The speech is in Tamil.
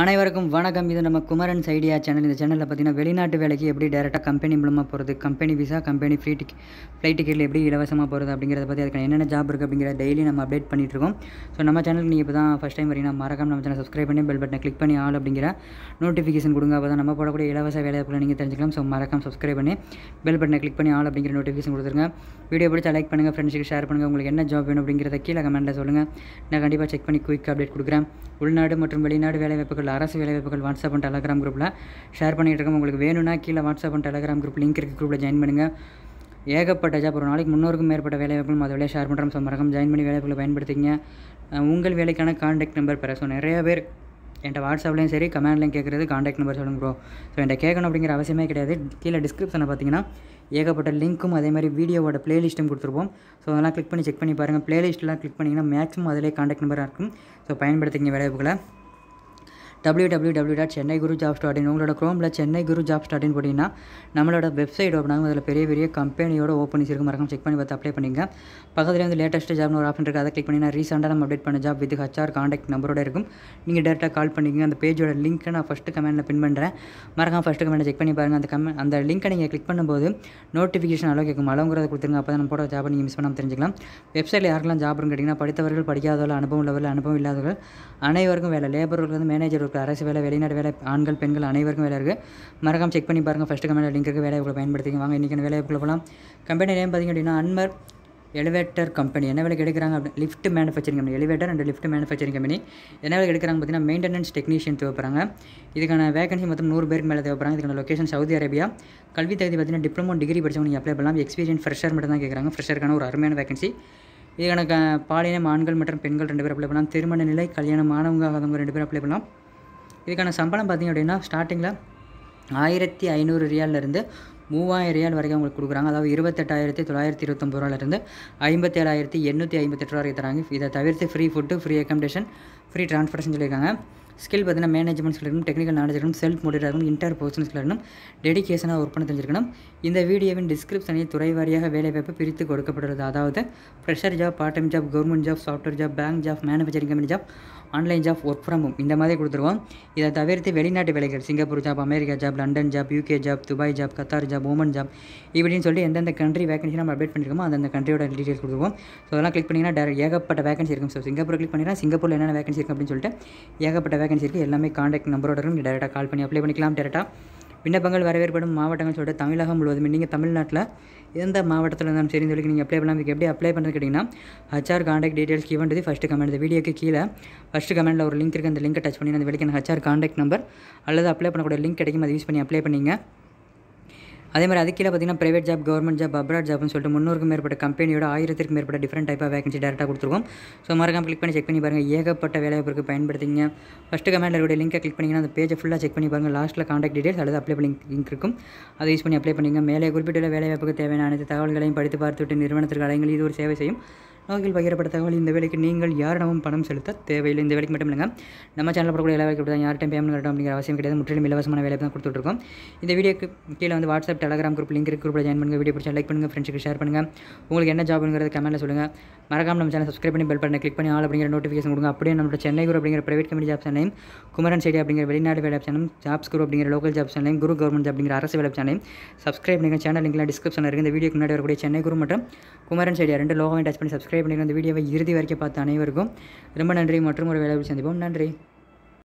அனைவருக்கும் வணக்கம் இது நம்ம குமரன் ஐடியா சேனல் இந்த சேனலில் பார்த்தீங்கன்னா வெளிநாட்டு வேலைக்கு எப்படி டேரெக்டாக கம்பெனி மூலமாக போகிறது கம்பெனி விசா கம்பெனி ஃப்ரீ டிக் ஃப்ளைட் டிக்கெட்டில் எப்படி இலவசமாக போகிறது அப்படிங்கிறத பற்றி அதுக்கு என்னென்ன ஜாப் இருக்குது அப்படிங்கிற டெய்லி நம்ம அப்டேட் இருக்கோம் ஸோ நம்ம சேனலுக்கு நீங்கள் இப்போ தான் ஃபஸ்ட் டைம் வரீங்கன்னா மறக்காம நம்ம சேனல் சப்ஸ்கிரைப் பண்ணி பெல் பட்டனை கிளிக் பண்ணி ஆள் அப்படிங்கிற நோட்டிஃபிகேஷன் கொடுங்க அப்போ தான் நம்ம போடக்கூடிய இலவச வேலைக்குள்ள நீங்கள் தெரிஞ்சுக்கலாம் ஸோ மறக்காம சப்ஸ்கிரைப் பண்ணி பெல் பட்டனை கிளிக் பண்ணி ஆள் அப்படிங்கிற நோட்டிஃபிகேஷன் கொடுத்துருங்க வீடியோ பிடிச்சா லைக் பண்ணுங்கள் ஃப்ரெண்ட்ஸுக்கு ஷேர் பண்ணுங்கள் உங்களுக்கு என்ன ஜாப் வேணும் அப்படிங்கிறத கீழே கமெண்ட்டில் சொல்லுங்கள் நான் கண்டிப்பாக செக் பண்ணி குயிக் அப்டேட் கொடுக்குறேன் உள்நாடு மற்றும் வெளிநாடு வேலை வாய்ப்புகள் குரூப்பில் அரசு வேலைவாய்ப்புகள் வாட்ஸ்அப் அண்ட் டெலகிராம் குரூப்பில் ஷேர் பண்ணிகிட்டு இருக்கோம் உங்களுக்கு வேணும்னா கீழே WhatsApp and Telegram group link இருக்குது குரூப்பில் ஜாயின் பண்ணுங்கள் ஏகப்பட்ட ஜாப் ஒரு நாளைக்கு முன்னூறுக்கும் மேற்பட்ட வேலைவாய்ப்புகள் அதை வழியாக ஷேர் பண்ணுறோம் ஸோ மறக்காம ஜாயின் பண்ணி வேலைவாய்ப்புகளை பயன்படுத்திங்க உங்கள் வேலைக்கான காண்டாக்ட் நம்பர் பெற ஸோ நிறைய பேர் என்கிட்ட வாட்ஸ்அப்லேயும் சரி கமெண்ட்லேயும் கேட்குறது காண்டாக்ட் நம்பர் சொல்லுங்க ப்ரோ ஸோ என்கிட்ட கேட்கணும் அப்படிங்கிற அவசியமே கிடையாது கீழே டிஸ்கிரிப்ஷனை பார்த்தீங்கன்னா ஏகப்பட்ட லிங்க்கும் அதே மாதிரி வீடியோவோட பிளேலிஸ்ட்டும் கொடுத்துருப்போம் ஸோ அதெல்லாம் கிளிக் பண்ணி செக் பண்ணி பாருங்கள் ப்ளேலிஸ்ட்லாம் கிளிக் பண்ணிங்கன்னா மேக்ஸிமம் அதிலே காண்டாக்ட் நம்பராக இருக்கும் ஸோ பயன்படுத்திங்க வேலைவாய்ப்புகளை W W W dot Chennai Guru job dot உங்களோட க்ரோமில் Chennai Guru job dot in போட்டிங்கன்னா நம்மளோட வெப்சைட் ஓப்பன் ஆகும் அதில் பெரிய பெரிய கம்பெனியோட ஓப்பனிங்ஸ் இருக்கு மறக்காம செக் பண்ணி பார்த்து அப்ளை பண்ணிங்க பக்கத்தில் வந்து லேட்டஸ்ட் ஜாப்னு ஒரு ஆப்ஷன் இருக்குது அதை கிளிக் பண்ணி நான் ரீசெண்டாக நம்ம அப்டேட் பண்ண ஜாப் வித் ஹச்ஆர் காண்டாக்ட் நம்பரோட இருக்கும் நீங்கள் டேரெக்டாக கால் பண்ணிக்கங்க அந்த பேஜோட லிங்க்கை நான் ஃபஸ்ட்டு கமெண்ட்டில் பின் பண்ணுறேன் மறக்காம ஃபஸ்ட்டு கமெண்ட்டை செக் பண்ணி பாருங்கள் அந்த கமெண்ட் அந்த லிங்க்கை நீங்கள் கிளிக் பண்ணும்போது நோட்டிஃபிகேஷன் அளவு கேட்கும் அளவுங்கிறத கொடுத்துருங்க அப்போ தான் நம்ம போட ஜாப் நீங்கள் மிஸ் பண்ணாமல் தெரிஞ்சிக்கலாம் வெப்சைட்டில் யாருக்கெல்லாம் ஜாப் கேட்டிங்கன்னா படித்தவர்கள் படிக்காதவர்கள் அனுபவம் உள்ளவர்கள் அனுபவம் இல்லாதவர்கள் அனைவருக்கும் வேலை லேபர்கள் வந்து மேனேஜர் உங்களுக்கு அரசு வேலை வெளிநாடு வேலை ஆண்கள் பெண்கள் அனைவருக்கும் வேலை இருக்குது மறக்காம செக் பண்ணி பாருங்கள் ஃபஸ்ட்டு கமெண்ட் லிங்க் இருக்குது வேலையை பயன்படுத்திங்க வாங்க இன்றைக்கி உங்களுக்கு போகலாம் கம்பெனி நேம் பார்த்திங்க அப்படின்னா அன்மர் எலிவேட்டர் கம்பெனி என்ன வேலைக்கு எடுக்கிறாங்க அப்படின்னு lift manufacturing company elevator and lift manufacturing company என்ன வேலைக்கு எடுக்கிறாங்க பார்த்தீங்கன்னா மெயின்டெனன்ஸ் டெக்னீஷியன் தேவைப்படுறாங்க இதுக்கான வேகன்சி மொத்தம் நூறு பேருக்கு மேலே தேவைப்படுறாங்க இதுக்கான லொக்கேஷன் சவுதி அரேபியா கல்வி தகுதி பார்த்தீங்கன்னா டிப்ளமோ டிகிரி படித்தவங்க நீங்கள் அப்ளை பண்ணலாம் எக்ஸ்பீரியன்ஸ் ஃப்ரெஷர் மட்டும் தான் கேட்குறாங்க ஃப்ரெஷருக்கான ஒரு அருமையான வேகன்சி இதுக்கான பாலினம் ஆண்கள் மற்றும் பெண்கள் ரெண்டு பேர் அப்ளை பண்ணலாம் திருமண நிலை கல்யாணம் ஆனவங்க ஆகாதவங்க ரெண்டு பேர் அப்ளை பண்ணலாம் இதுக்கான சம்பளம் பார்த்திங்க அப்படின்னா ஸ்டார்டிங்கில் ஆயிரத்தி ஐநூறு ரியாலிருந்து மூவாயிரம் ரியால் வரைக்கும் அவங்களுக்கு கொடுக்குறாங்க அதாவது இருபத்தெட்டாயிரத்தி தொள்ளாயிரத்தி இருபத்தொம்பது ரூபாயிலிருந்து ஐம்பத்தேழாயிரத்தி எண்ணூற்றி ஐம்பத்தெட்டு ரூபா வரைக்கும் தராங்க இதை தவிர்த்து free food free accommodation free transportation சொல்லியிருக்காங்க ஸ்கில் பார்த்தீங்கன்னா மேனேஜ்மெண்ட் ஸ்கில் இருக்கணும் டெக்னிக்கல் நாலேஜ் இருக்கணும் செல்ஃப் மோட்டிவேட் இருக்கணும் இன்டர் போர்ஷன்ஸ் இருக்கணும் டெடிக்கேஷனாக ஒர்க் பண்ண தெரிஞ்சிருக்கணும் இந்த வீடியோவின் டிஸ்கிரிப்ஷனை துறை வாரியாக வேலை வாய்ப்பு பிரித்து கொடுக்கப்படுறது அதாவது fresher job part time job government job software job bank job manufacturing company job online job work from home இந்த மாதிரி கொடுத்துருவோம் இதை தவிர்த்து வெளிநாட்டு வேலைகள் Singapore job America job London job UK job Dubai job Qatar job Oman job இப்படின்னு சொல்லி எந்தெந்த கண்ட்ரி வேகன்சி நம்ம அப்டேட் பண்ணிருக்கோமோ அந்தந்த கண்ட்ரியோட டீட்டெயில்ஸ் கொடுத்துருவோம் ஸோ அதெல்லாம் கிளிக் பண்ணிங்கன்னா டேரக்ட் ஏகப்பட்ட வேகன்சி இருக்கும் ஸோ சிங்கப்பூர் கிளிக் பண்ணினா சிங்கப்பூரில் என்னென்ன வேகன்சி இருக்கும் அப்படின்னு சொல்லிட்டு ஏகப்பட்ட வேகன்சி இருக்குது எல்லாமே காண்டாக்ட் நம்பரோட இருக்கும் டேரெக்டாக கால் பண்ணி அப்ளை பண்ணிக்கலாம் டேரெக்டாக விண்ணப்பங்கள் வரவேற்படும் மாவட்டங்கள் சொல்லிட்டு தமிழகம் முழுவதும் நீங்கள் தமிழ்நாட்டில் எந்த மாவட்டத்தில் இருந்தாலும் சரி சொல்லி நீங்கள் அப்ளை பண்ணலாம் எப்படி அப்ளை பண்ணுறது கேட்டிங்கன்னா HR contact details to first comment இந்த வீடியோக்கு கீழே ஃபஸ்ட்டு கமெண்டில் ஒரு லிங்க் இருக்குது அந்த லிங்க்கை டச் பண்ணி அந்த வெளிக்கான ஹச்ஆர் காண்டாக்ட் நம்பர் அல்லது அப்ளை பண்ணக்கூடிய லிங்க் கிடைக்கும் அதை யூஸ் பண்ணி அப்ளை பண்ணிங்க அதே மாதிரி அது பார்த்திங்கன்னா private job government job abroad ஜாப்னு சொல்லிட்டு முன்னூறுக்கு மேற்பட்ட கம்பெனியோட ஆயிரத்திற்கு மேற்பட்ட டிஃப்ரெண்ட் டைப் ஆஃப் வேகன்சி டேரெக்டாக கொடுத்துருக்கோம் ஸோ மறக்காம கிளிக் பண்ணி செக் பண்ணி பாருங்கள் ஏகப்பட்ட வேலைவாய்ப்புக்கு பயன்படுத்திங்க ஃபஸ்ட்டு கமெண்டில் கூட லிங்கை கிளிக் பண்ணிங்கன்னா அந்த பேஜை ஃபுல்லாக செக் பண்ணி பாருங்கள் லாஸ்ட்டில் காண்டாக்ட் டீடைல்ஸ் அல்லது அப்ளை பண்ணி லிங்க் இருக்கும் அதை யூஸ் பண்ணி அப்ளை பண்ணிங்க மேலே குறிப்பிட்டுள்ள வேலைவாய்ப்புக்கு தேவையான அனைத்து தகவல்களையும் படித்து பார்த்துவிட்டு நிறுவனத்திற்கு அலைங்கள் இது ஒரு சேவை செய்யும் நாங்கள் பகிரப்பட்ட தகவல் இந்த வேலைக்கு நீங்கள் யாரிடமும் பணம் செலுத்த தேவையில்லை இந்த வேலைக்கு மட்டும் இல்லைங்க நம்ம சேனல் போடக்கூடிய எல்லா வேலைக்கு தான் யார்ட்டையும் பேமெண்ட் கட்டணும் அப்படிங்கிற அவசியம் கிடையாது முற்றிலும் இலவசமான வேலை தான் கொடுத்துட்ருக்கோம் இந்த வீடியோக்கு கீழே வந்து வாட்ஸ்அப் டெலகிராம் குரூப் லிங்க் குரூப்பில் ஜாயின் பண்ணுங்கள் வீடியோ பிடிச்சா லைக் பண்ணுங்கள் ஃப்ரெண்ட்ஸுக்கு ஷேர் பண்ணுங்கள் உங்களுக்கு என்ன ஜாப்ங்கிறத கமெண்ட்டில் சொல்லுங்கள் மறக்காமல் நம்ம சேனல் சப்ஸ்கிரைப் பண்ணி பெல் பண்ணி கிளிக் பண்ணி ஆள் அப்படிங்கிற நோட்டிஃபிகேஷன் கொடுங்க அப்படியே நம்மளோட சென்னை குரூப் அப்படிங்கிற பிரைவேட் கம்பெனி ஜாப் சேனலையும் குமரன் செடி அப்படிங்கிற வெளிநாடு வேலை சேனலும் ஜாப்ஸ் குரூப் அப்படிங்கிற லோக்கல் ஜாப் சேனலையும் குரு கவர்மெண்ட் அப்படிங்கிற அரசு வேலை சேனலையும் சப்ஸ்கிரைப் பண்ணுங்கள் சேனல் லிங்க்லாம் டிஸ்கிரிப்ஷன் இருக்குது இந்த வீடியோக்கு முன்னாடி வரக்கூடிய சென்னை குரூப் மற்றும் குமரன் செடியா ரெண்டு லோகமே டச் பண்ணி சப்ஸ்கிரைப் பண்ணிருக்க அந்த வீடியோவை இறுதி வரைக்கும் பார்த்த அனைவருக்கும் ரொம்ப நன்றி மற்றும் ஒரு வேலையில் சந்திப்போம் நன்றி